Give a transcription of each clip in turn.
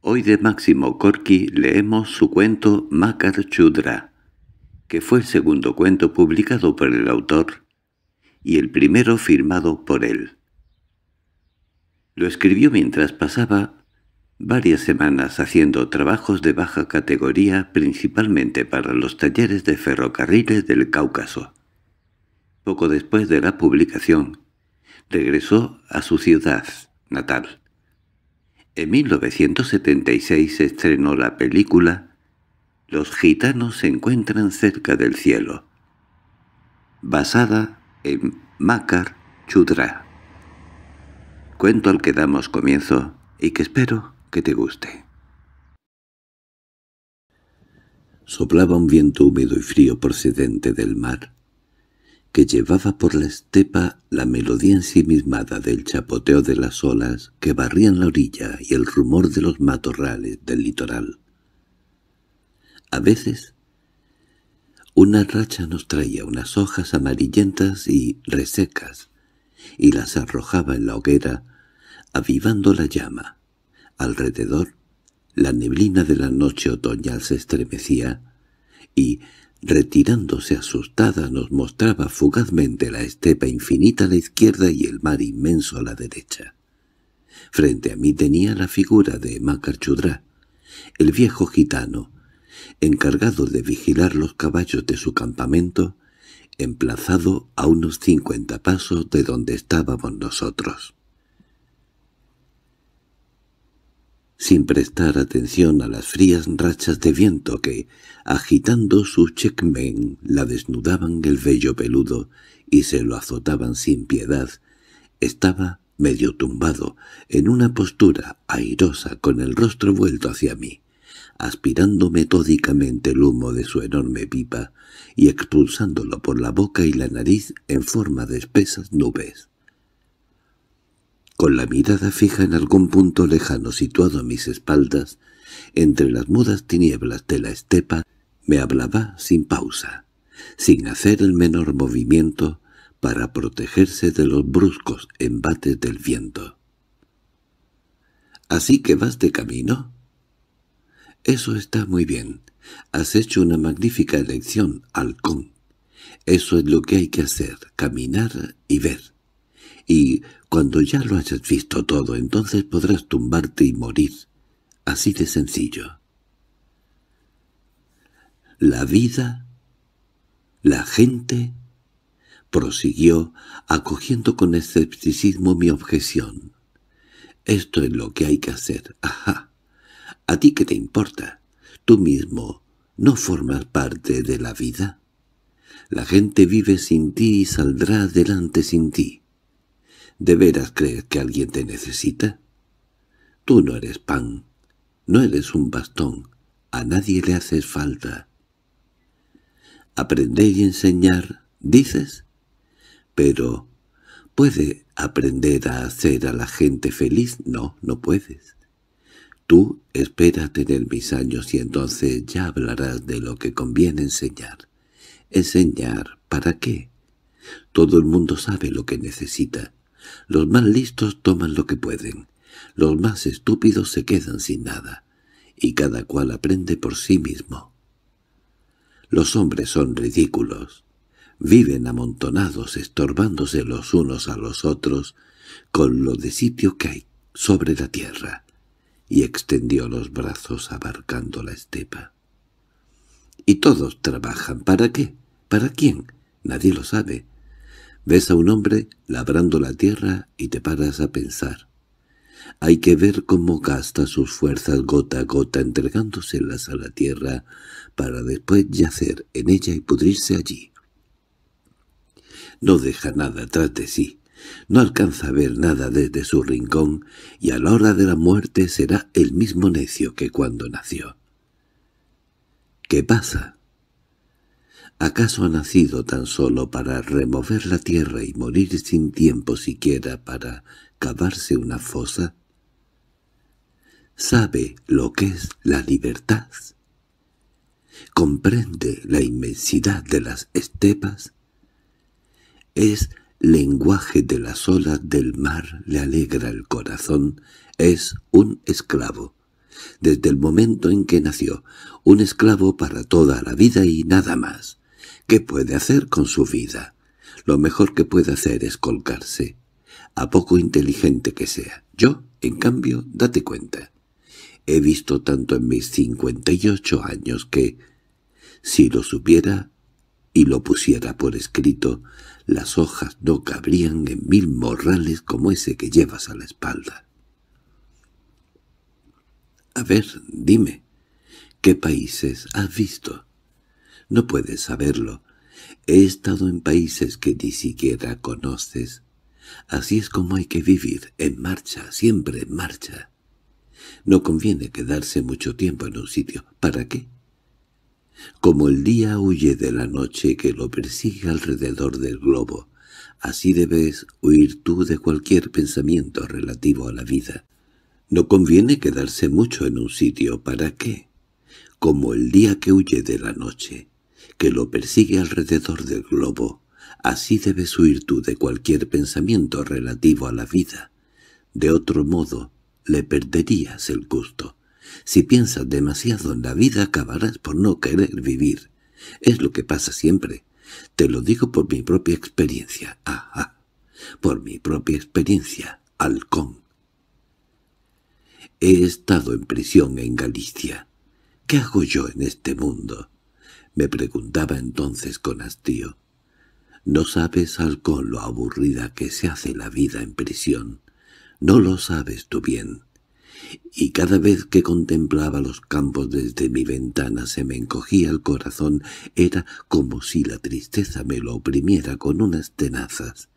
Hoy de Máximo Corky leemos su cuento Makar Chudra, que fue el segundo cuento publicado por el autor y el primero firmado por él. Lo escribió mientras pasaba varias semanas haciendo trabajos de baja categoría principalmente para los talleres de ferrocarriles del Cáucaso. Poco después de la publicación, regresó a su ciudad natal en 1976 se estrenó la película Los gitanos se encuentran cerca del cielo, basada en Makar Chudra. Cuento al que damos comienzo y que espero que te guste. Soplaba un viento húmedo y frío procedente del mar que llevaba por la estepa la melodía ensimismada del chapoteo de las olas que barrían la orilla y el rumor de los matorrales del litoral. A veces, una racha nos traía unas hojas amarillentas y resecas, y las arrojaba en la hoguera, avivando la llama. Alrededor, la neblina de la noche otoñal se estremecía, y retirándose asustada nos mostraba fugazmente la estepa infinita a la izquierda y el mar inmenso a la derecha. Frente a mí tenía la figura de Macarchudra, el viejo gitano, encargado de vigilar los caballos de su campamento, emplazado a unos cincuenta pasos de donde estábamos nosotros. sin prestar atención a las frías rachas de viento que, agitando su checkmen, la desnudaban el vello peludo y se lo azotaban sin piedad, estaba medio tumbado, en una postura airosa con el rostro vuelto hacia mí, aspirando metódicamente el humo de su enorme pipa y expulsándolo por la boca y la nariz en forma de espesas nubes. Con la mirada fija en algún punto lejano situado a mis espaldas, entre las mudas tinieblas de la estepa, me hablaba sin pausa, sin hacer el menor movimiento para protegerse de los bruscos embates del viento. —¿Así que vas de camino? —Eso está muy bien. Has hecho una magnífica elección, halcón. Eso es lo que hay que hacer, caminar y ver y cuando ya lo hayas visto todo entonces podrás tumbarte y morir. Así de sencillo. La vida, la gente, prosiguió, acogiendo con escepticismo mi objeción. Esto es lo que hay que hacer, ajá. ¿A ti qué te importa? Tú mismo no formas parte de la vida. La gente vive sin ti y saldrá adelante sin ti. ¿De veras crees que alguien te necesita? Tú no eres pan, no eres un bastón, a nadie le haces falta. Aprender y enseñar, dices, pero ¿puede aprender a hacer a la gente feliz? No, no puedes. Tú espera tener mis años y entonces ya hablarás de lo que conviene enseñar. ¿Enseñar para qué? Todo el mundo sabe lo que necesita. Los más listos toman lo que pueden. Los más estúpidos se quedan sin nada. Y cada cual aprende por sí mismo. Los hombres son ridículos. Viven amontonados, estorbándose los unos a los otros, con lo de sitio que hay sobre la tierra, y extendió los brazos abarcando la estepa. ¿Y todos trabajan? ¿Para qué? ¿Para quién? Nadie lo sabe. Ves a un hombre labrando la tierra y te paras a pensar. Hay que ver cómo gasta sus fuerzas gota a gota entregándoselas a la tierra para después yacer en ella y pudrirse allí. No deja nada atrás de sí, no alcanza a ver nada desde su rincón y a la hora de la muerte será el mismo necio que cuando nació. ¿Qué pasa? ¿Acaso ha nacido tan solo para remover la tierra y morir sin tiempo siquiera para cavarse una fosa? ¿Sabe lo que es la libertad? ¿Comprende la inmensidad de las estepas? Es lenguaje de las olas del mar le alegra el corazón, es un esclavo. Desde el momento en que nació, un esclavo para toda la vida y nada más. ¿Qué puede hacer con su vida? Lo mejor que puede hacer es colgarse, a poco inteligente que sea. Yo, en cambio, date cuenta. He visto tanto en mis 58 años que, si lo supiera y lo pusiera por escrito, las hojas no cabrían en mil morrales como ese que llevas a la espalda. A ver, dime, ¿qué países has visto? No puedes saberlo. He estado en países que ni siquiera conoces. Así es como hay que vivir, en marcha, siempre en marcha. No conviene quedarse mucho tiempo en un sitio. ¿Para qué? Como el día huye de la noche que lo persigue alrededor del globo, así debes huir tú de cualquier pensamiento relativo a la vida. No conviene quedarse mucho en un sitio. ¿Para qué? Como el día que huye de la noche, que lo persigue alrededor del globo. Así debes huir tú de cualquier pensamiento relativo a la vida. De otro modo, le perderías el gusto. Si piensas demasiado en la vida acabarás por no querer vivir. Es lo que pasa siempre. Te lo digo por mi propia experiencia. Ajá. Por mi propia experiencia, halcón. He estado en prisión en Galicia. ¿Qué hago yo en este mundo? me preguntaba entonces con hastío. No sabes, Halcón, lo aburrida que se hace la vida en prisión. No lo sabes tú bien. Y cada vez que contemplaba los campos desde mi ventana se me encogía el corazón, era como si la tristeza me lo oprimiera con unas tenazas.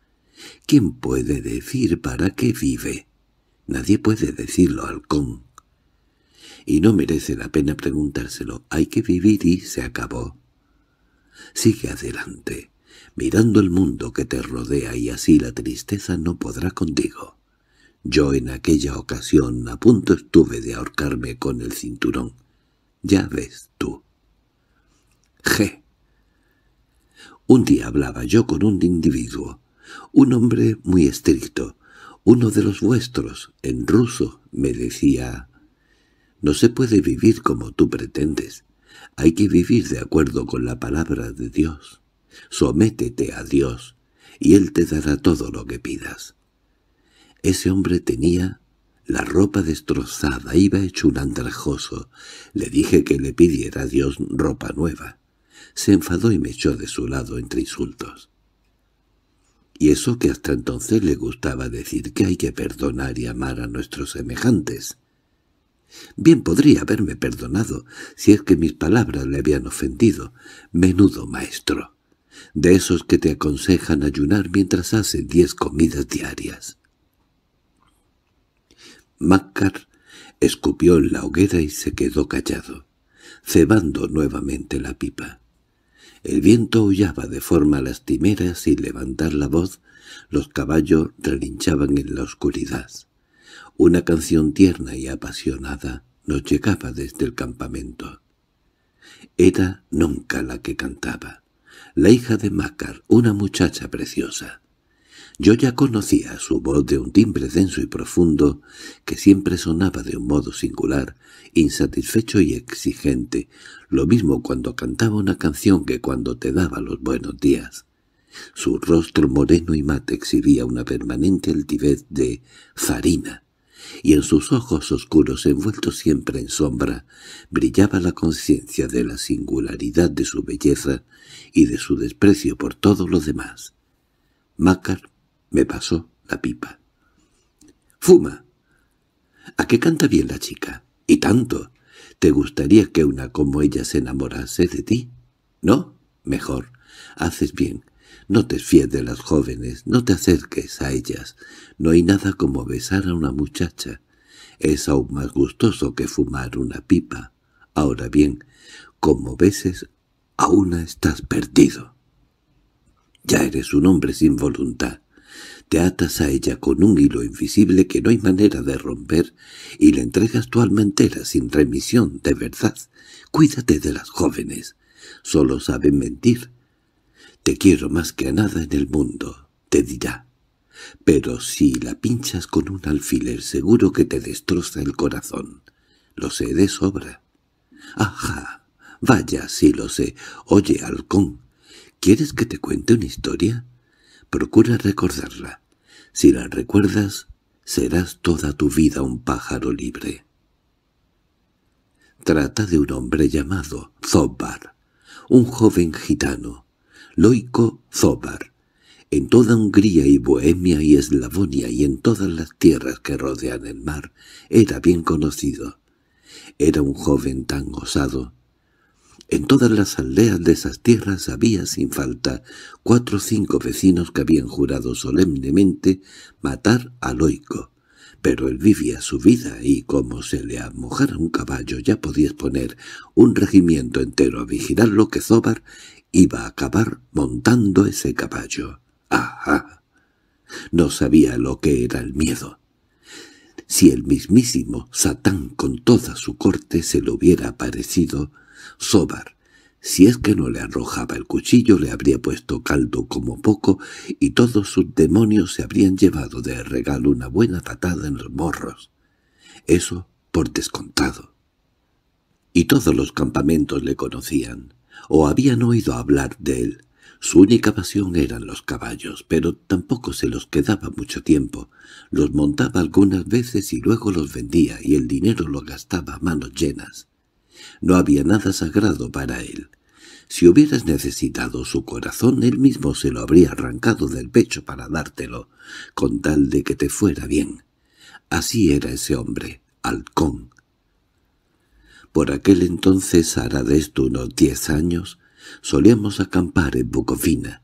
¿Quién puede decir para qué vive? Nadie puede decirlo, Halcón y no merece la pena preguntárselo. Hay que vivir y se acabó. Sigue adelante, mirando el mundo que te rodea y así la tristeza no podrá contigo. Yo en aquella ocasión a punto estuve de ahorcarme con el cinturón. Ya ves tú. G. Un día hablaba yo con un individuo, un hombre muy estricto, uno de los vuestros, en ruso, me decía no se puede vivir como tú pretendes. Hay que vivir de acuerdo con la palabra de Dios. Sométete a Dios, y Él te dará todo lo que pidas. Ese hombre tenía la ropa destrozada, iba hecho un andrajoso. Le dije que le pidiera a Dios ropa nueva. Se enfadó y me echó de su lado entre insultos. Y eso que hasta entonces le gustaba decir que hay que perdonar y amar a nuestros semejantes. Bien podría haberme perdonado si es que mis palabras le habían ofendido. Menudo maestro. De esos que te aconsejan ayunar mientras hacen diez comidas diarias. Maccar escupió en la hoguera y se quedó callado, cebando nuevamente la pipa. El viento aullaba de forma lastimera sin levantar la voz, los caballos relinchaban en la oscuridad. Una canción tierna y apasionada nos llegaba desde el campamento. Era Nunca la que cantaba, la hija de Macar, una muchacha preciosa. Yo ya conocía su voz de un timbre denso y profundo que siempre sonaba de un modo singular, insatisfecho y exigente, lo mismo cuando cantaba una canción que cuando te daba los buenos días. Su rostro moreno y mate exhibía una permanente altivez de farina, y en sus ojos oscuros envueltos siempre en sombra brillaba la conciencia de la singularidad de su belleza y de su desprecio por todo lo demás. Macar me pasó la pipa. —¡Fuma! —¿A qué canta bien la chica? —¡Y tanto! ¿Te gustaría que una como ella se enamorase de ti? —¿No? Mejor. Haces bien. No te fíes de las jóvenes, no te acerques a ellas. No hay nada como besar a una muchacha. Es aún más gustoso que fumar una pipa. Ahora bien, como beses, aún estás perdido. Ya eres un hombre sin voluntad. Te atas a ella con un hilo invisible que no hay manera de romper y le entregas tu alma entera sin remisión, de verdad. Cuídate de las jóvenes. Solo saben mentir, «Te quiero más que a nada en el mundo», te dirá. Pero si la pinchas con un alfiler seguro que te destroza el corazón. Lo sé de sobra. —¡Ajá! Vaya, sí lo sé. Oye, halcón, ¿quieres que te cuente una historia? Procura recordarla. Si la recuerdas, serás toda tu vida un pájaro libre. Trata de un hombre llamado Zobar, un joven gitano, Loico Zobar, en toda Hungría y Bohemia y Eslavonia y en todas las tierras que rodean el mar, era bien conocido. Era un joven tan osado. En todas las aldeas de esas tierras había sin falta cuatro o cinco vecinos que habían jurado solemnemente matar a Loico pero él vivía su vida y como se le amojara un caballo ya podía poner un regimiento entero a vigilar lo que Zobar iba a acabar montando ese caballo. ¡Ajá! No sabía lo que era el miedo. Si el mismísimo Satán con toda su corte se le hubiera aparecido, Sobar, si es que no le arrojaba el cuchillo, le habría puesto caldo como poco y todos sus demonios se habrían llevado de regalo una buena patada en los morros. Eso por descontado. Y todos los campamentos le conocían o habían oído hablar de él. Su única pasión eran los caballos, pero tampoco se los quedaba mucho tiempo. Los montaba algunas veces y luego los vendía, y el dinero lo gastaba a manos llenas. No había nada sagrado para él. Si hubieras necesitado su corazón, él mismo se lo habría arrancado del pecho para dártelo, con tal de que te fuera bien. Así era ese hombre, halcón, por aquel entonces, hará de esto unos diez años, solíamos acampar en Bucofina.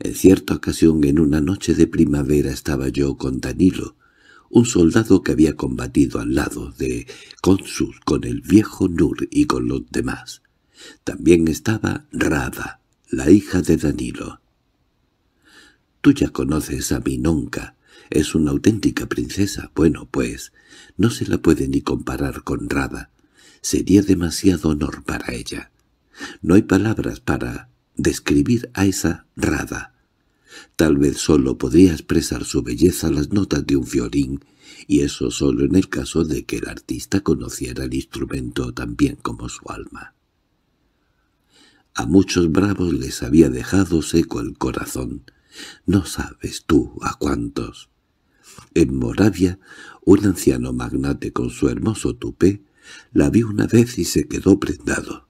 En cierta ocasión, en una noche de primavera, estaba yo con Danilo, un soldado que había combatido al lado de Consus con el viejo Nur y con los demás. También estaba Rada, la hija de Danilo. Tú ya conoces a Minonka. es una auténtica princesa. Bueno, pues, no se la puede ni comparar con Rada sería demasiado honor para ella. No hay palabras para describir a esa rada. Tal vez solo podría expresar su belleza las notas de un violín, y eso solo en el caso de que el artista conociera el instrumento tan bien como su alma. A muchos bravos les había dejado seco el corazón. No sabes tú a cuántos. En Moravia, un anciano magnate con su hermoso tupé la vi una vez y se quedó prendado.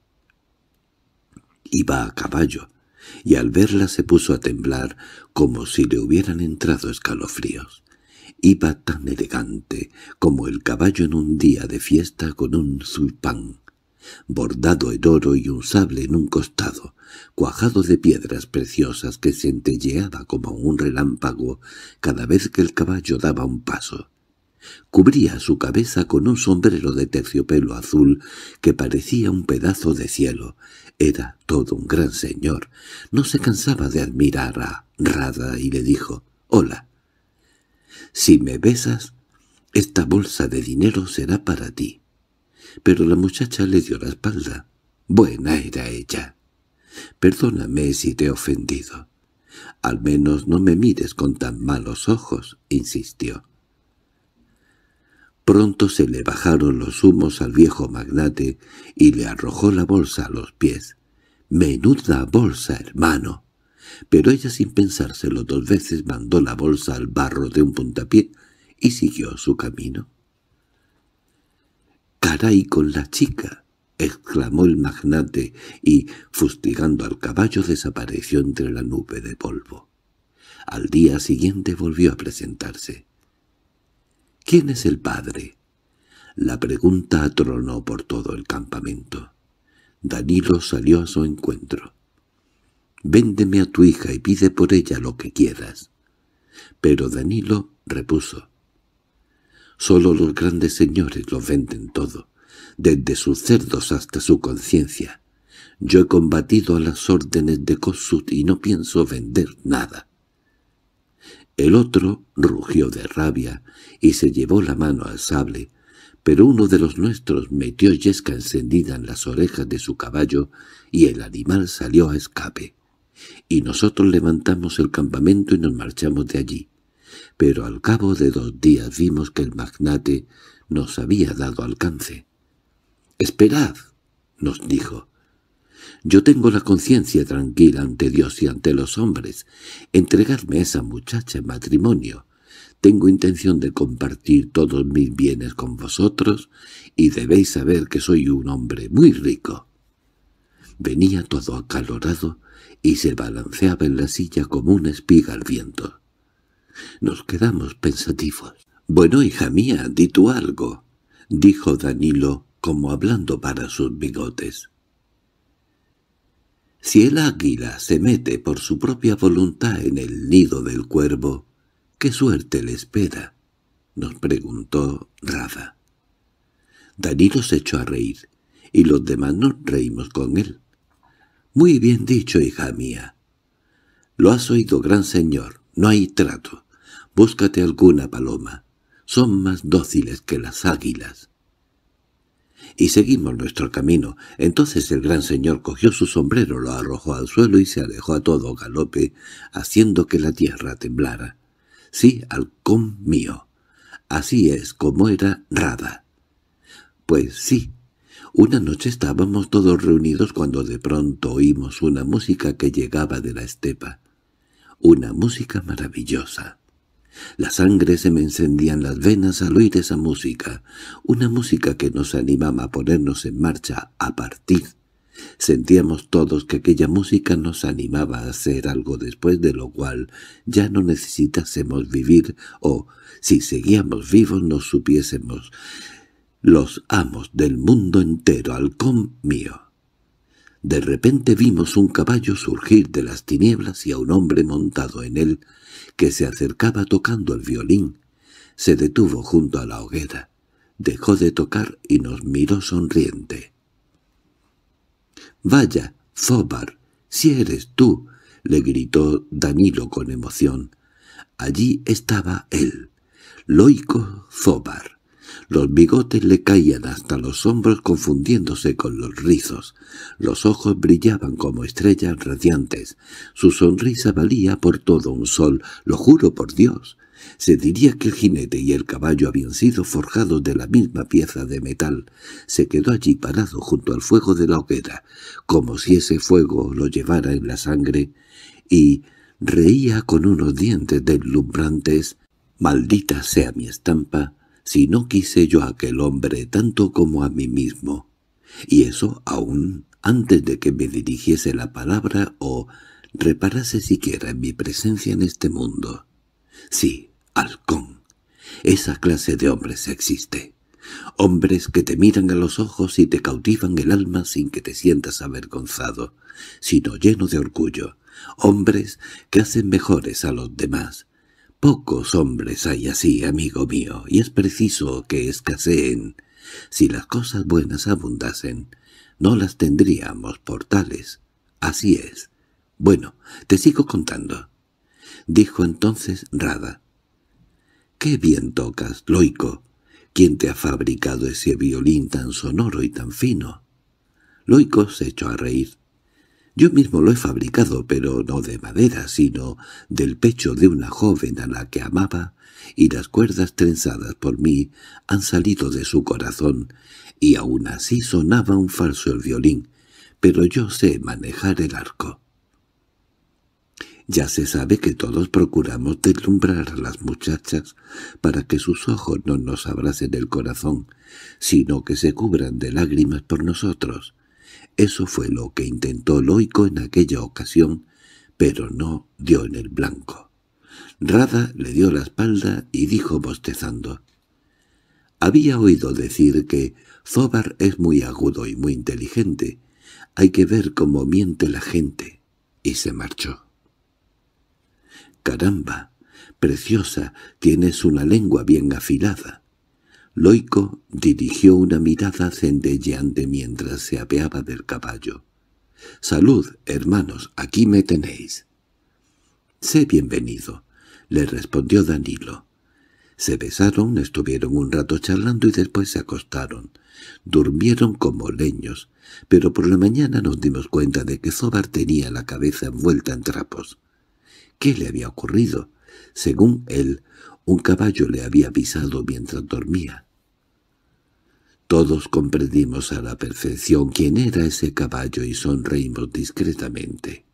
Iba a caballo, y al verla se puso a temblar como si le hubieran entrado escalofríos. Iba tan elegante como el caballo en un día de fiesta con un zulpán, bordado en oro y un sable en un costado, cuajado de piedras preciosas que centelleaba como un relámpago cada vez que el caballo daba un paso. Cubría su cabeza con un sombrero de terciopelo azul que parecía un pedazo de cielo. Era todo un gran señor. No se cansaba de admirar a Rada y le dijo, «Hola, si me besas, esta bolsa de dinero será para ti». Pero la muchacha le dio la espalda. Buena era ella. «Perdóname si te he ofendido». «Al menos no me mires con tan malos ojos», insistió. Pronto se le bajaron los humos al viejo magnate y le arrojó la bolsa a los pies. —¡Menuda bolsa, hermano! Pero ella sin pensárselo dos veces mandó la bolsa al barro de un puntapié y siguió su camino. —¡Caray con la chica! —exclamó el magnate y, fustigando al caballo, desapareció entre la nube de polvo. Al día siguiente volvió a presentarse. ¿Quién es el padre? La pregunta atronó por todo el campamento. Danilo salió a su encuentro. «Véndeme a tu hija y pide por ella lo que quieras». Pero Danilo repuso. «Solo los grandes señores lo venden todo, desde sus cerdos hasta su conciencia. Yo he combatido a las órdenes de Kossuth y no pienso vender nada. El otro rugió de rabia y se llevó la mano al sable, pero uno de los nuestros metió yesca encendida en las orejas de su caballo y el animal salió a escape. Y nosotros levantamos el campamento y nos marchamos de allí. Pero al cabo de dos días vimos que el magnate nos había dado alcance. «¡Esperad!» nos dijo. Yo tengo la conciencia tranquila ante Dios y ante los hombres. Entregarme a esa muchacha en matrimonio. Tengo intención de compartir todos mis bienes con vosotros, y debéis saber que soy un hombre muy rico. Venía todo acalorado y se balanceaba en la silla como una espiga al viento. Nos quedamos pensativos. «Bueno, hija mía, di tú algo», dijo Danilo, como hablando para sus bigotes. Si el águila se mete por su propia voluntad en el nido del cuervo, ¿qué suerte le espera? nos preguntó Rafa. Danilo se echó a reír, y los demás nos reímos con él. Muy bien dicho, hija mía. Lo has oído, gran señor, no hay trato. Búscate alguna paloma. Son más dóciles que las águilas y seguimos nuestro camino. Entonces el gran señor cogió su sombrero, lo arrojó al suelo y se alejó a todo galope, haciendo que la tierra temblara. Sí, halcón mío. Así es como era Rada. Pues sí. Una noche estábamos todos reunidos cuando de pronto oímos una música que llegaba de la estepa. Una música maravillosa. La sangre se me encendía en las venas al oír esa música, una música que nos animaba a ponernos en marcha, a partir. Sentíamos todos que aquella música nos animaba a hacer algo después de lo cual ya no necesitásemos vivir o, si seguíamos vivos, nos supiésemos los amos del mundo entero, halcón mío. De repente vimos un caballo surgir de las tinieblas y a un hombre montado en él, que se acercaba tocando el violín. Se detuvo junto a la hoguera, dejó de tocar y nos miró sonriente. «¡Vaya, Zobar, si eres tú!» le gritó Danilo con emoción. Allí estaba él, Loico Zobar, los bigotes le caían hasta los hombros confundiéndose con los rizos. Los ojos brillaban como estrellas radiantes. Su sonrisa valía por todo un sol, lo juro por Dios. Se diría que el jinete y el caballo habían sido forjados de la misma pieza de metal. Se quedó allí parado junto al fuego de la hoguera, como si ese fuego lo llevara en la sangre, y reía con unos dientes deslumbrantes. Maldita sea mi estampa, si no quise yo a aquel hombre tanto como a mí mismo, y eso aún antes de que me dirigiese la palabra o reparase siquiera en mi presencia en este mundo. Sí, halcón, esa clase de hombres existe. Hombres que te miran a los ojos y te cautivan el alma sin que te sientas avergonzado, sino lleno de orgullo. Hombres que hacen mejores a los demás, Pocos hombres hay así, amigo mío, y es preciso que escaseen. Si las cosas buenas abundasen, no las tendríamos por tales. Así es. Bueno, te sigo contando. Dijo entonces Rada. —¡Qué bien tocas, Loico! ¿Quién te ha fabricado ese violín tan sonoro y tan fino? Loico se echó a reír. Yo mismo lo he fabricado, pero no de madera, sino del pecho de una joven a la que amaba, y las cuerdas trenzadas por mí han salido de su corazón, y aún así sonaba un falso el violín, pero yo sé manejar el arco. Ya se sabe que todos procuramos deslumbrar a las muchachas para que sus ojos no nos abrasen el corazón, sino que se cubran de lágrimas por nosotros. Eso fue lo que intentó Loico en aquella ocasión, pero no dio en el blanco. Rada le dio la espalda y dijo bostezando. Había oído decir que Zobar es muy agudo y muy inteligente. Hay que ver cómo miente la gente. Y se marchó. —¡Caramba! Preciosa, tienes una lengua bien afilada. Loico dirigió una mirada centelleante mientras se apeaba del caballo. «Salud, hermanos, aquí me tenéis». «Sé bienvenido», le respondió Danilo. Se besaron, estuvieron un rato charlando y después se acostaron. Durmieron como leños, pero por la mañana nos dimos cuenta de que Zobar tenía la cabeza envuelta en trapos. ¿Qué le había ocurrido? Según él, un caballo le había pisado mientras dormía. Todos comprendimos a la perfección quién era ese caballo y sonreímos discretamente.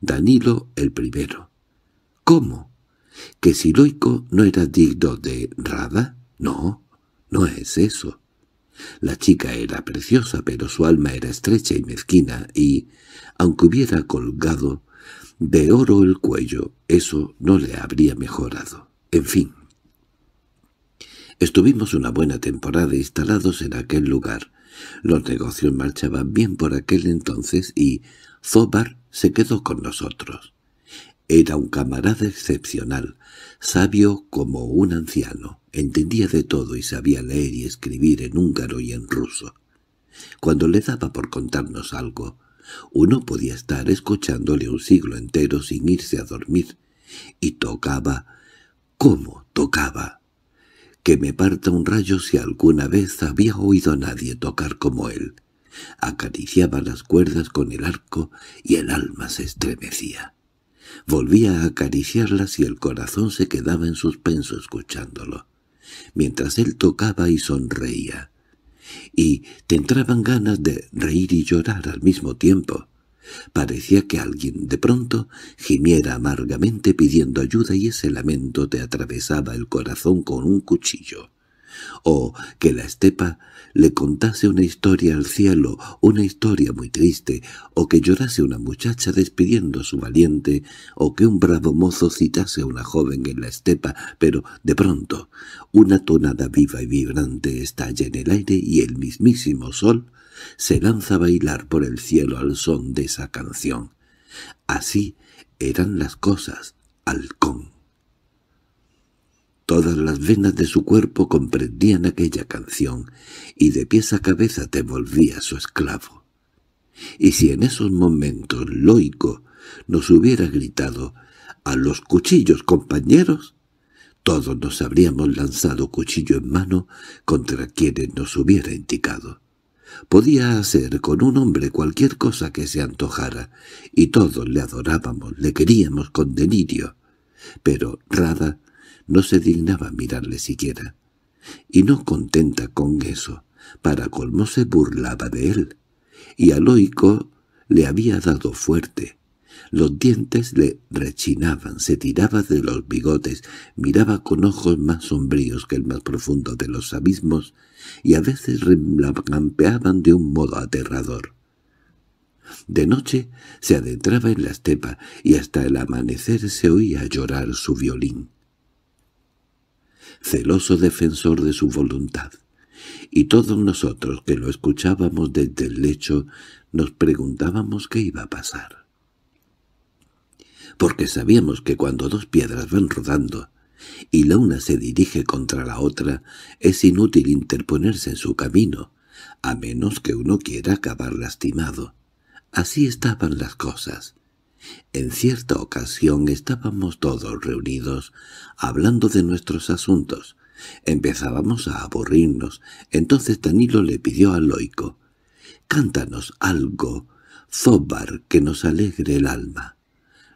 Danilo el primero. ¿Cómo? ¿Que Siloico no era digno de Rada? No, no es eso. La chica era preciosa, pero su alma era estrecha y mezquina, y, aunque hubiera colgado de oro el cuello, eso no le habría mejorado. En fin, Estuvimos una buena temporada instalados en aquel lugar. Los negocios marchaban bien por aquel entonces y Zobar se quedó con nosotros. Era un camarada excepcional, sabio como un anciano, entendía de todo y sabía leer y escribir en húngaro y en ruso. Cuando le daba por contarnos algo, uno podía estar escuchándole un siglo entero sin irse a dormir, y tocaba, ¿cómo tocaba? que me parta un rayo si alguna vez había oído a nadie tocar como él. Acariciaba las cuerdas con el arco y el alma se estremecía. Volvía a acariciarlas y el corazón se quedaba en suspenso escuchándolo, mientras él tocaba y sonreía. Y te entraban ganas de reír y llorar al mismo tiempo. Parecía que alguien, de pronto, gimiera amargamente pidiendo ayuda y ese lamento te atravesaba el corazón con un cuchillo, o que la estepa le contase una historia al cielo, una historia muy triste, o que llorase una muchacha despidiendo a su valiente, o que un bravo mozo citase a una joven en la estepa, pero, de pronto, una tonada viva y vibrante estalla en el aire y el mismísimo sol se lanza a bailar por el cielo al son de esa canción. Así eran las cosas, halcón. Todas las venas de su cuerpo comprendían aquella canción, y de pies a cabeza te volvía su esclavo. Y si en esos momentos Loico nos hubiera gritado «¡A los cuchillos, compañeros!», todos nos habríamos lanzado cuchillo en mano contra quienes nos hubiera indicado. Podía hacer con un hombre cualquier cosa que se antojara, y todos le adorábamos, le queríamos con delirio. Pero Rada no se dignaba mirarle siquiera. Y no contenta con eso, para colmo se burlaba de él, y al oico le había dado fuerte. Los dientes le rechinaban, se tiraba de los bigotes, miraba con ojos más sombríos que el más profundo de los abismos, y a veces remlampeaban de un modo aterrador. De noche se adentraba en la estepa y hasta el amanecer se oía llorar su violín celoso defensor de su voluntad. Y todos nosotros que lo escuchábamos desde el lecho nos preguntábamos qué iba a pasar. Porque sabíamos que cuando dos piedras van rodando y la una se dirige contra la otra, es inútil interponerse en su camino, a menos que uno quiera acabar lastimado. Así estaban las cosas. En cierta ocasión estábamos todos reunidos, hablando de nuestros asuntos. Empezábamos a aburrirnos. Entonces Danilo le pidió a Loico, «Cántanos algo, Zobar, que nos alegre el alma».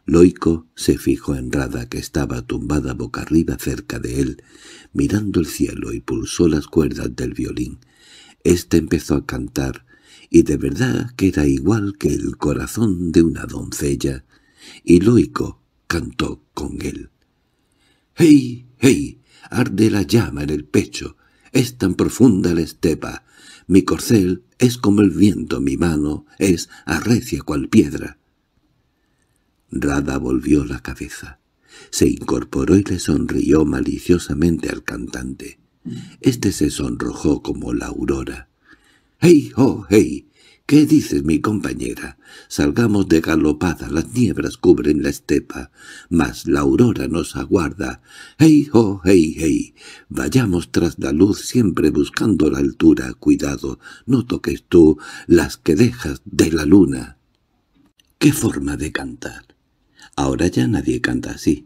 Loico se fijó en Rada que estaba tumbada boca arriba cerca de él, mirando el cielo y pulsó las cuerdas del violín. Este empezó a cantar y de verdad que era igual que el corazón de una doncella, y Loico cantó con él. «¡Hey, hey! Arde la llama en el pecho. Es tan profunda la estepa. Mi corcel es como el viento, mi mano es arrecia cual piedra». Rada volvió la cabeza. Se incorporó y le sonrió maliciosamente al cantante. Este se sonrojó como la aurora. —¡Hey, oh, hey! ¿Qué dices, mi compañera? Salgamos de galopada, las niebras cubren la estepa, mas la aurora nos aguarda. ¡Hey, oh, hey, hey! Vayamos tras la luz, siempre buscando la altura. Cuidado, no toques tú las que dejas de la luna. ¡Qué forma de cantar! Ahora ya nadie canta así.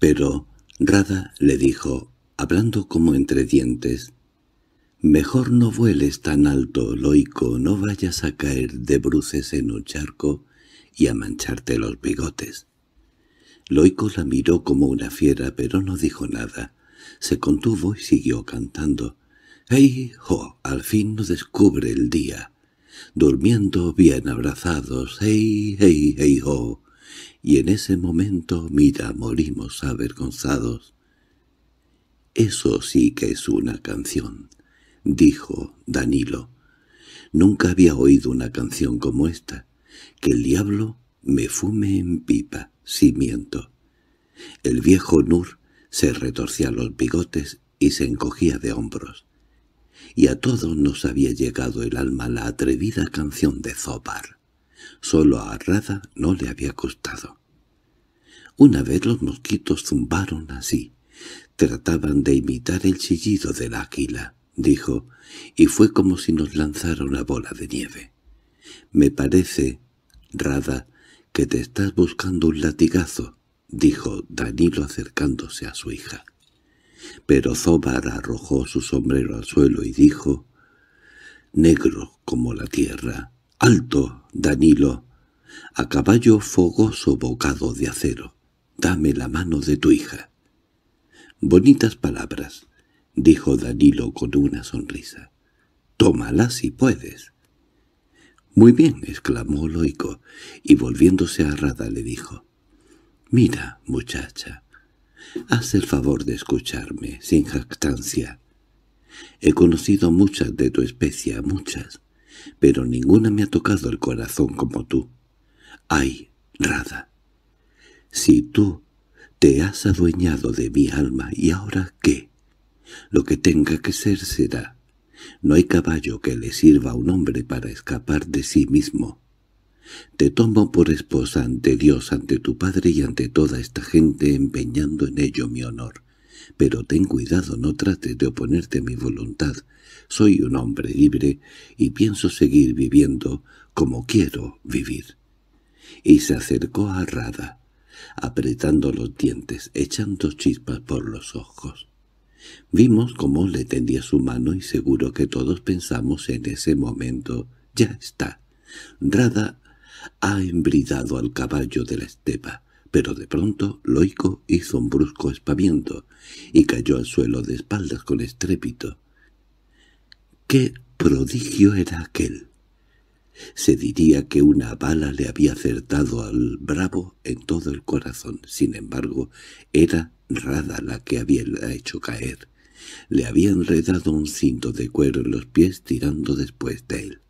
Pero Rada le dijo, hablando como entre dientes, Mejor no vueles tan alto, loico, no vayas a caer de bruces en un charco y a mancharte los bigotes. Loico la miró como una fiera, pero no dijo nada. Se contuvo y siguió cantando. ¡Ey, jo! Al fin nos descubre el día. Durmiendo bien abrazados. ¡Ey, ey, ey, jo! Y en ese momento, mira, morimos avergonzados. Eso sí que es una canción dijo Danilo. Nunca había oído una canción como esta. Que el diablo me fume en pipa, si miento. El viejo Nur se retorcía los bigotes y se encogía de hombros. Y a todos nos había llegado el alma la atrevida canción de Zopar. Solo a Rada no le había costado. Una vez los mosquitos zumbaron así. Trataban de imitar el chillido del águila dijo, y fue como si nos lanzara una bola de nieve. —Me parece, Rada, que te estás buscando un latigazo —dijo Danilo acercándose a su hija. Pero Zobar arrojó su sombrero al suelo y dijo, «Negro como la tierra. ¡Alto, Danilo! A caballo fogoso bocado de acero. Dame la mano de tu hija». Bonitas palabras, —dijo Danilo con una sonrisa. —Tómala si puedes. —Muy bien —exclamó Loico, y volviéndose a Rada le dijo. —Mira, muchacha, haz el favor de escucharme, sin jactancia. He conocido muchas de tu especie, muchas, pero ninguna me ha tocado el corazón como tú. Ay, Rada, si tú te has adueñado de mi alma, ¿y ahora qué? Lo que tenga que ser será. No hay caballo que le sirva a un hombre para escapar de sí mismo. Te tomo por esposa ante Dios, ante tu padre y ante toda esta gente empeñando en ello mi honor. Pero ten cuidado, no trates de oponerte a mi voluntad. Soy un hombre libre y pienso seguir viviendo como quiero vivir. Y se acercó a Rada, apretando los dientes, echando chispas por los ojos. Vimos cómo le tendía su mano y seguro que todos pensamos en ese momento. Ya está. Rada ha embridado al caballo de la estepa, pero de pronto Loico hizo un brusco espaviento y cayó al suelo de espaldas con estrépito. ¡Qué prodigio era aquel! Se diría que una bala le había acertado al bravo en todo el corazón. Sin embargo, era Rada la que había hecho caer. Le había enredado un cinto de cuero en los pies tirando después de él.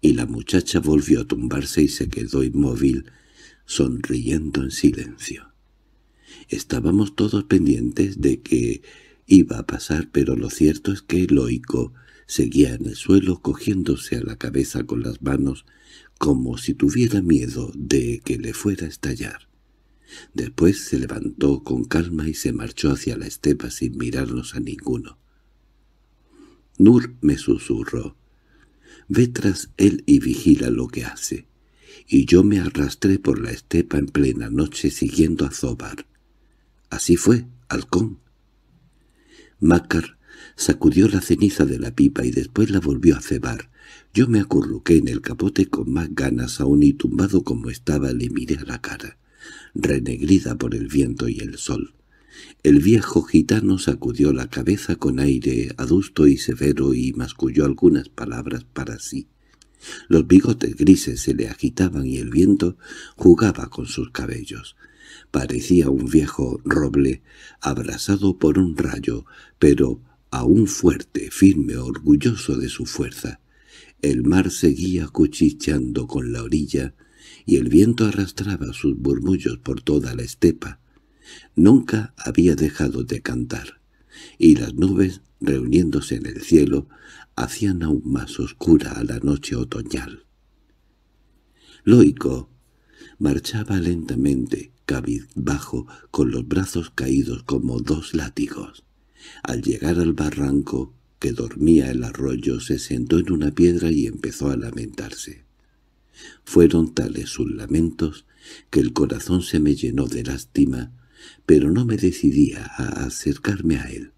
Y la muchacha volvió a tumbarse y se quedó inmóvil, sonriendo en silencio. Estábamos todos pendientes de que iba a pasar, pero lo cierto es que Loico Seguía en el suelo cogiéndose a la cabeza con las manos como si tuviera miedo de que le fuera a estallar. Después se levantó con calma y se marchó hacia la estepa sin mirarnos a ninguno. Nur me susurró. «Ve tras él y vigila lo que hace» y yo me arrastré por la estepa en plena noche siguiendo a Zobar. Así fue, halcón. Macar sacudió la ceniza de la pipa y después la volvió a cebar. Yo me acurruqué en el capote con más ganas aún y tumbado como estaba le miré a la cara, renegrida por el viento y el sol. El viejo gitano sacudió la cabeza con aire adusto y severo y masculló algunas palabras para sí. Los bigotes grises se le agitaban y el viento jugaba con sus cabellos. Parecía un viejo roble abrasado por un rayo, pero aún fuerte, firme, orgulloso de su fuerza. El mar seguía cuchicheando con la orilla, y el viento arrastraba sus murmullos por toda la estepa. Nunca había dejado de cantar, y las nubes, reuniéndose en el cielo, hacían aún más oscura a la noche otoñal. Loico marchaba lentamente, cabizbajo, con los brazos caídos como dos látigos. Al llegar al barranco que dormía el arroyo se sentó en una piedra y empezó a lamentarse. Fueron tales sus lamentos que el corazón se me llenó de lástima, pero no me decidía a acercarme a él.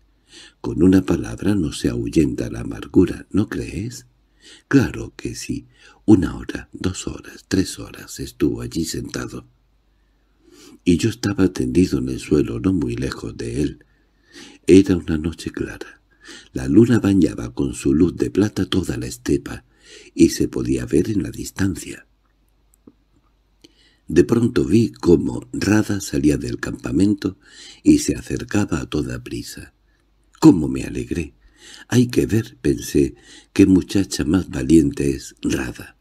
Con una palabra no se ahuyenta la amargura, ¿no crees? Claro que sí. Una hora, dos horas, tres horas estuvo allí sentado. Y yo estaba tendido en el suelo, no muy lejos de él, era una noche clara. La luna bañaba con su luz de plata toda la estepa, y se podía ver en la distancia. De pronto vi cómo Rada salía del campamento y se acercaba a toda prisa. ¡Cómo me alegré! Hay que ver, pensé, qué muchacha más valiente es Rada.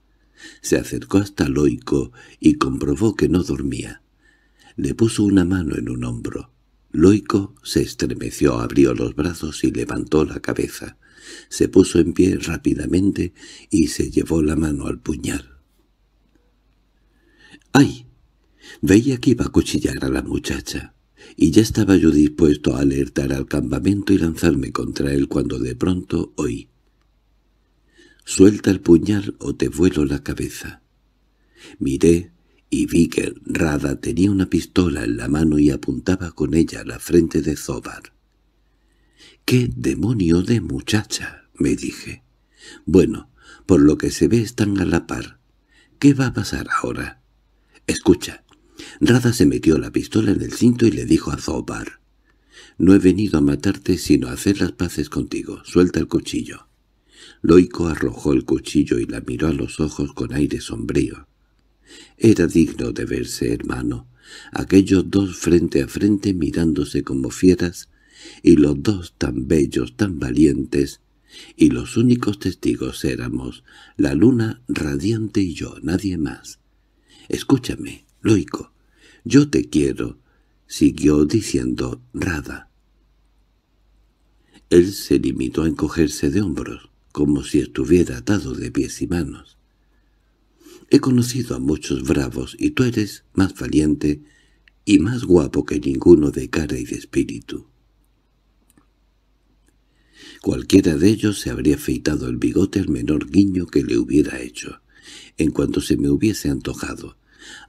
Se acercó hasta Loico y comprobó que no dormía. Le puso una mano en un hombro. Loico se estremeció, abrió los brazos y levantó la cabeza. Se puso en pie rápidamente y se llevó la mano al puñal. ¡Ay! Veía que iba a cuchillar a la muchacha, y ya estaba yo dispuesto a alertar al campamento y lanzarme contra él cuando de pronto oí. «Suelta el puñal o te vuelo la cabeza». Miré y vi que Rada tenía una pistola en la mano y apuntaba con ella a la frente de Zobar. —¡Qué demonio de muchacha! —me dije. —Bueno, por lo que se ve están a la par. ¿Qué va a pasar ahora? —Escucha. Rada se metió la pistola en el cinto y le dijo a Zobar. —No he venido a matarte sino a hacer las paces contigo. Suelta el cuchillo. Loico arrojó el cuchillo y la miró a los ojos con aire sombrío. Era digno de verse, hermano, aquellos dos frente a frente mirándose como fieras, y los dos tan bellos, tan valientes, y los únicos testigos éramos la luna radiante y yo, nadie más. —Escúchame, Loico, yo te quiero —siguió diciendo Rada. Él se limitó a encogerse de hombros, como si estuviera atado de pies y manos. He conocido a muchos bravos, y tú eres más valiente y más guapo que ninguno de cara y de espíritu. Cualquiera de ellos se habría afeitado el bigote al menor guiño que le hubiera hecho, en cuanto se me hubiese antojado.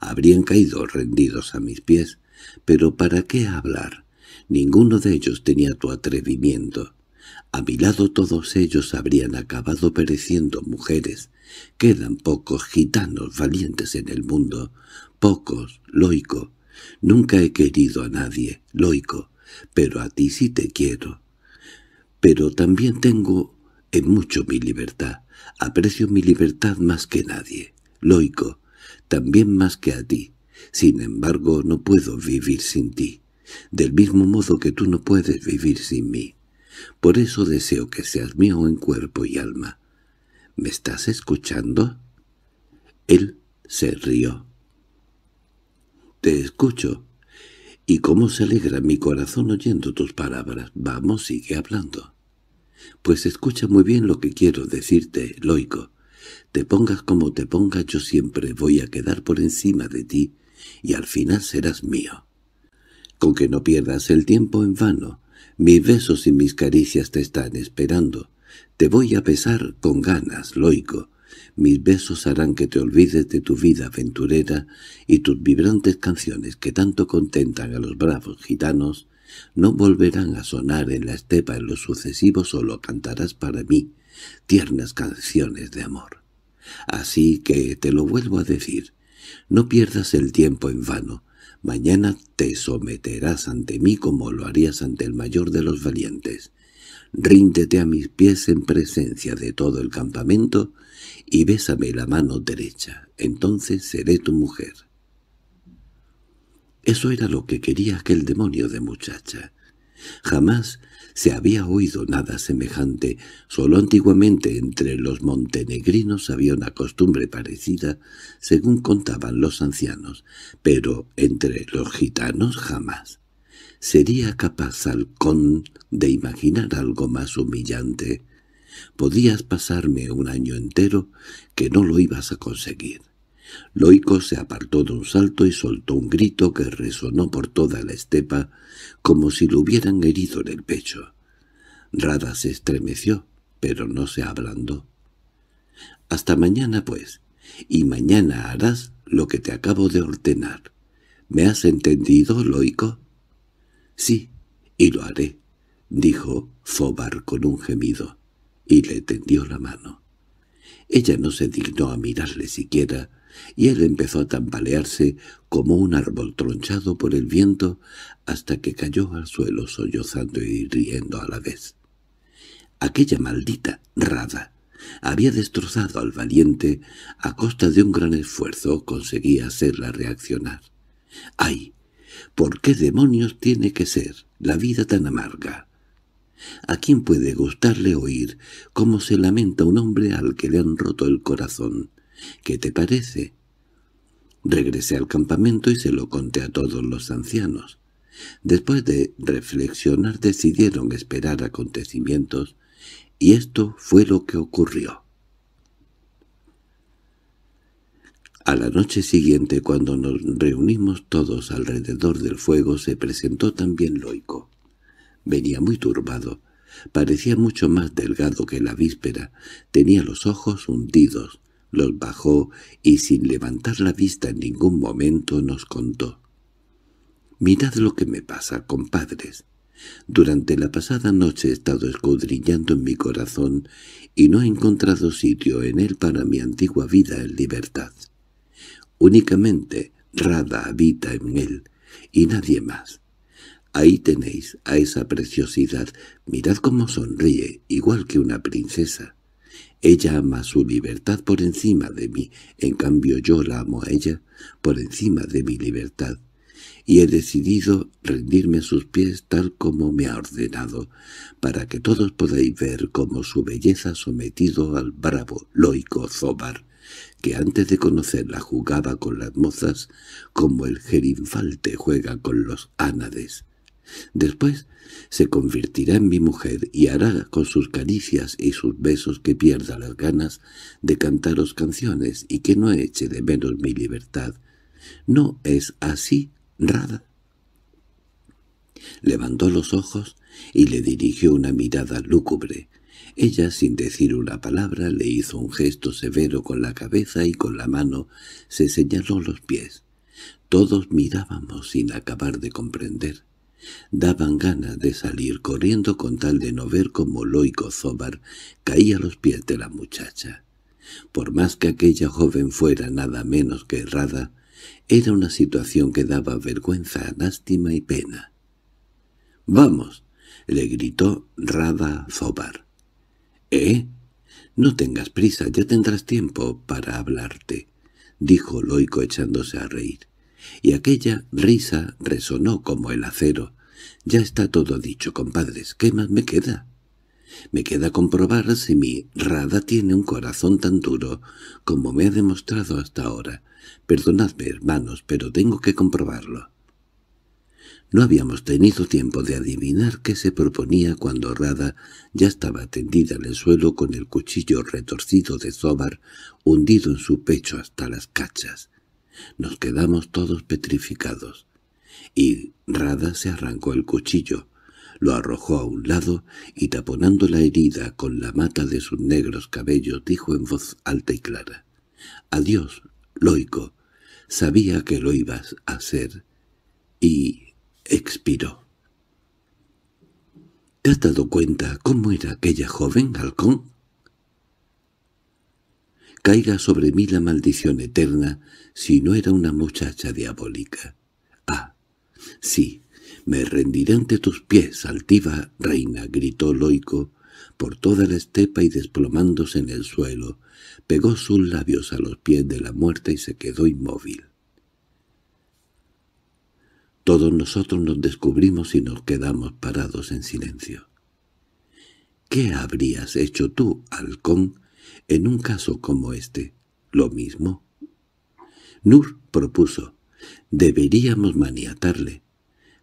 Habrían caído rendidos a mis pies, pero ¿para qué hablar? Ninguno de ellos tenía tu atrevimiento. A mi lado todos ellos habrían acabado pereciendo mujeres, Quedan pocos gitanos valientes en el mundo, pocos, loico. Nunca he querido a nadie, loico, pero a ti sí te quiero. Pero también tengo en mucho mi libertad, aprecio mi libertad más que nadie, loico, también más que a ti. Sin embargo, no puedo vivir sin ti, del mismo modo que tú no puedes vivir sin mí. Por eso deseo que seas mío en cuerpo y alma. —¿Me estás escuchando? Él se rió. —Te escucho. —¿Y cómo se alegra mi corazón oyendo tus palabras? Vamos, sigue hablando. —Pues escucha muy bien lo que quiero decirte, Loico. Te pongas como te pongas, yo siempre voy a quedar por encima de ti, y al final serás mío. Con que no pierdas el tiempo en vano, mis besos y mis caricias te están esperando. Te voy a pesar con ganas, loico. Mis besos harán que te olvides de tu vida aventurera y tus vibrantes canciones que tanto contentan a los bravos gitanos no volverán a sonar en la estepa en lo sucesivo solo cantarás para mí tiernas canciones de amor. Así que te lo vuelvo a decir, no pierdas el tiempo en vano, mañana te someterás ante mí como lo harías ante el mayor de los valientes ríndete a mis pies en presencia de todo el campamento y bésame la mano derecha, entonces seré tu mujer. Eso era lo que quería aquel demonio de muchacha. Jamás se había oído nada semejante, solo antiguamente entre los montenegrinos había una costumbre parecida, según contaban los ancianos, pero entre los gitanos jamás. ¿Sería capaz Halcón de imaginar algo más humillante? Podías pasarme un año entero que no lo ibas a conseguir. Loico se apartó de un salto y soltó un grito que resonó por toda la estepa como si lo hubieran herido en el pecho. Rada se estremeció, pero no se ablandó. «Hasta mañana, pues, y mañana harás lo que te acabo de ordenar. ¿Me has entendido, Loico?» —Sí, y lo haré —dijo Fobar con un gemido, y le tendió la mano. Ella no se dignó a mirarle siquiera, y él empezó a tambalearse como un árbol tronchado por el viento hasta que cayó al suelo sollozando y riendo a la vez. Aquella maldita rada había destrozado al valiente, a costa de un gran esfuerzo conseguía hacerla reaccionar. ¡Ay! ¿Por qué demonios tiene que ser la vida tan amarga? ¿A quién puede gustarle oír cómo se lamenta un hombre al que le han roto el corazón? ¿Qué te parece? Regresé al campamento y se lo conté a todos los ancianos. Después de reflexionar decidieron esperar acontecimientos, y esto fue lo que ocurrió. A la noche siguiente, cuando nos reunimos todos alrededor del fuego, se presentó también Loico. Venía muy turbado. Parecía mucho más delgado que la víspera. Tenía los ojos hundidos. Los bajó y sin levantar la vista en ningún momento nos contó. «Mirad lo que me pasa, compadres. Durante la pasada noche he estado escudriñando en mi corazón y no he encontrado sitio en él para mi antigua vida en libertad. Únicamente Rada habita en él, y nadie más. Ahí tenéis a esa preciosidad, mirad cómo sonríe, igual que una princesa. Ella ama su libertad por encima de mí, en cambio yo la amo a ella por encima de mi libertad, y he decidido rendirme a sus pies tal como me ha ordenado, para que todos podáis ver cómo su belleza sometido al bravo loico Zobar que antes de conocerla jugaba con las mozas como el gerinfalte juega con los ánades. Después se convertirá en mi mujer y hará con sus caricias y sus besos que pierda las ganas de cantaros canciones y que no eche de menos mi libertad. ¿No es así, Rada? Levantó los ojos y le dirigió una mirada lúgubre, ella, sin decir una palabra, le hizo un gesto severo con la cabeza y con la mano se señaló los pies. Todos mirábamos sin acabar de comprender. Daban ganas de salir corriendo con tal de no ver cómo Loico Zobar caía a los pies de la muchacha. Por más que aquella joven fuera nada menos que errada, era una situación que daba vergüenza, lástima y pena. —¡Vamos! —le gritó Rada Zobar. —¿Eh? No tengas prisa, ya tendrás tiempo para hablarte —dijo Loico echándose a reír. Y aquella risa resonó como el acero. —Ya está todo dicho, compadres. ¿Qué más me queda? Me queda comprobar si mi Rada tiene un corazón tan duro como me ha demostrado hasta ahora. Perdonadme, hermanos, pero tengo que comprobarlo. No habíamos tenido tiempo de adivinar qué se proponía cuando Rada ya estaba tendida en el suelo con el cuchillo retorcido de Zobar hundido en su pecho hasta las cachas. Nos quedamos todos petrificados. Y Rada se arrancó el cuchillo, lo arrojó a un lado y taponando la herida con la mata de sus negros cabellos dijo en voz alta y clara. «Adiós, Loico. Sabía que lo ibas a hacer. Y expiró. —¿Te has dado cuenta cómo era aquella joven, halcón? Caiga sobre mí la maldición eterna si no era una muchacha diabólica. —¡Ah! Sí, me rendiré ante tus pies, altiva reina —gritó Loico por toda la estepa y desplomándose en el suelo. Pegó sus labios a los pies de la muerta y se quedó inmóvil. Todos nosotros nos descubrimos y nos quedamos parados en silencio. ¿Qué habrías hecho tú, halcón, en un caso como este? ¿Lo mismo? Nur propuso. Deberíamos maniatarle.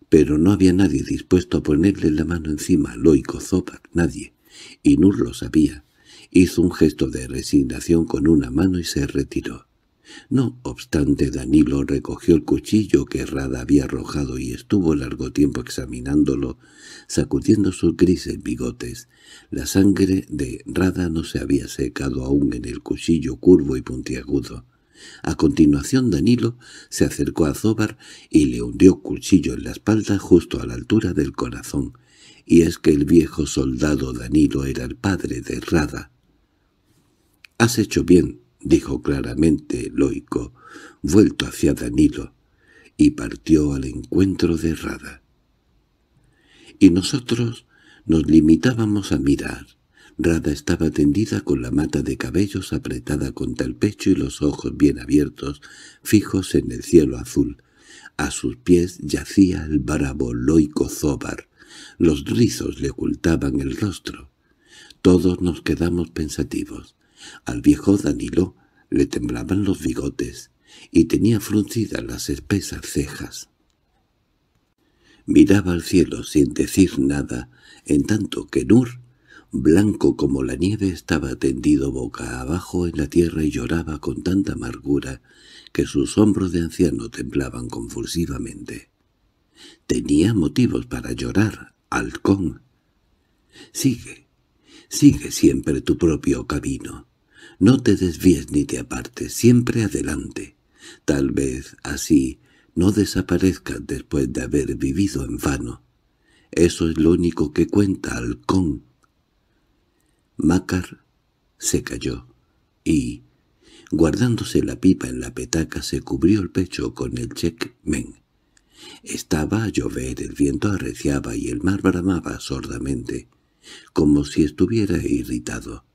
Pero no había nadie dispuesto a ponerle la mano encima Loico Zobak, nadie, y Nur lo sabía. Hizo un gesto de resignación con una mano y se retiró. No obstante, Danilo recogió el cuchillo que Rada había arrojado y estuvo largo tiempo examinándolo, sacudiendo sus grises bigotes. La sangre de Rada no se había secado aún en el cuchillo curvo y puntiagudo. A continuación Danilo se acercó a Zobar y le hundió cuchillo en la espalda justo a la altura del corazón, y es que el viejo soldado Danilo era el padre de Rada. «Has hecho bien», —dijo claramente Loico, vuelto hacia Danilo, y partió al encuentro de Rada. Y nosotros nos limitábamos a mirar. Rada estaba tendida con la mata de cabellos apretada contra el pecho y los ojos bien abiertos, fijos en el cielo azul. A sus pies yacía el bravo Loico Zobar. Los rizos le ocultaban el rostro. Todos nos quedamos pensativos. Al viejo Danilo le temblaban los bigotes y tenía fruncidas las espesas cejas. Miraba al cielo sin decir nada, en tanto que Nur, blanco como la nieve, estaba tendido boca abajo en la tierra y lloraba con tanta amargura que sus hombros de anciano temblaban convulsivamente. Tenía motivos para llorar, halcón. Sigue, sigue siempre tu propio camino. No te desvíes ni te apartes, siempre adelante. Tal vez así no desaparezcas después de haber vivido en vano. Eso es lo único que cuenta Halcón. Macar se cayó y, guardándose la pipa en la petaca, se cubrió el pecho con el checkmen. Estaba a llover, el viento arreciaba y el mar bramaba sordamente, como si estuviera irritado.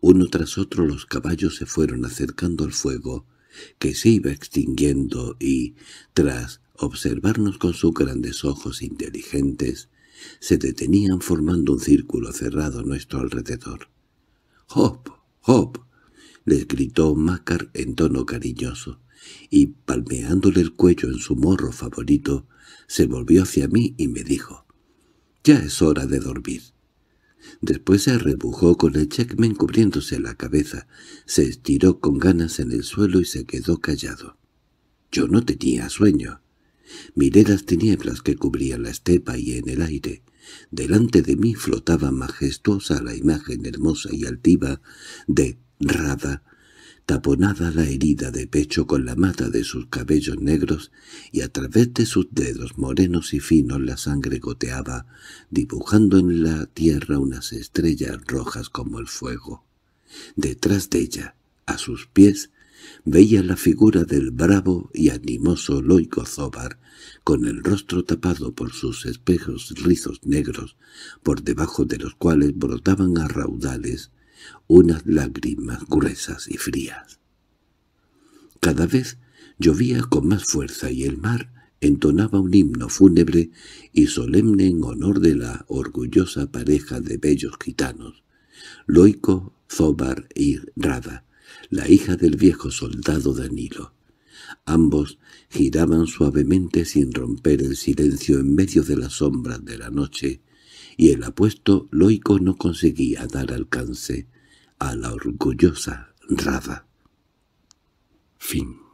Uno tras otro los caballos se fueron acercando al fuego, que se iba extinguiendo y, tras observarnos con sus grandes ojos inteligentes, se detenían formando un círculo cerrado a nuestro alrededor. —¡Hop! ¡Hop! —les gritó Macar en tono cariñoso, y, palmeándole el cuello en su morro favorito, se volvió hacia mí y me dijo —Ya es hora de dormir. Después se arrebujó con el checkmen cubriéndose la cabeza, se estiró con ganas en el suelo y se quedó callado. Yo no tenía sueño. Miré las tinieblas que cubrían la estepa y en el aire. Delante de mí flotaba majestuosa la imagen hermosa y altiva de Rada taponada la herida de pecho con la mata de sus cabellos negros y a través de sus dedos morenos y finos la sangre goteaba, dibujando en la tierra unas estrellas rojas como el fuego. Detrás de ella, a sus pies, veía la figura del bravo y animoso Loico Zobar, con el rostro tapado por sus espejos rizos negros, por debajo de los cuales brotaban a raudales unas lágrimas gruesas y frías. Cada vez llovía con más fuerza y el mar entonaba un himno fúnebre y solemne en honor de la orgullosa pareja de bellos gitanos, Loico, Zobar y Rada, la hija del viejo soldado Danilo. Ambos giraban suavemente sin romper el silencio en medio de las sombras de la noche y el apuesto loico no conseguía dar alcance a la orgullosa Rada. Fin